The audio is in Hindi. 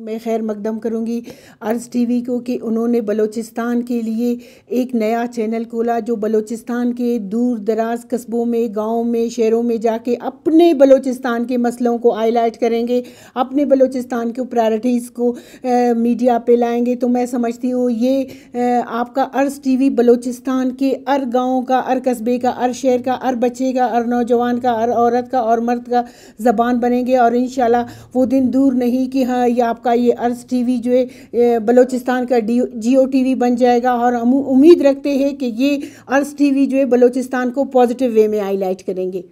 मैं खैर मकदम करूंगी अर्ज़ टीवी को कि उन्होंने बलूचिस्तान के लिए एक नया चैनल खोला जो बलूचिस्तान के दूर दराज कस्बों में गाँव में शहरों में जाके अपने बलूचिस्तान के मसलों को हाईलाइट करेंगे अपने बलूचिस्तान के प्रायरिटीज़ को आ, मीडिया पे लाएंगे तो मैं समझती हूँ ये आ, आपका अर्ज़ टी वी बलूचिस्तान के हर गाँव का हर कस्बे का हर शहर का हर बच्चे का हर नौजवान का हर औरत का और मर्द का ज़बान बनेंगे और इन वो दिन दूर नहीं कि हाँ या आपका ये अर्ज टीवी जो है बलोचिस्तान का डी जियो टीवी बन जाएगा और हम उम्मीद रखते हैं कि ये अर्ज टीवी जो है बलोचिस्तान को पॉजिटिव वे में हाईलाइट करेंगे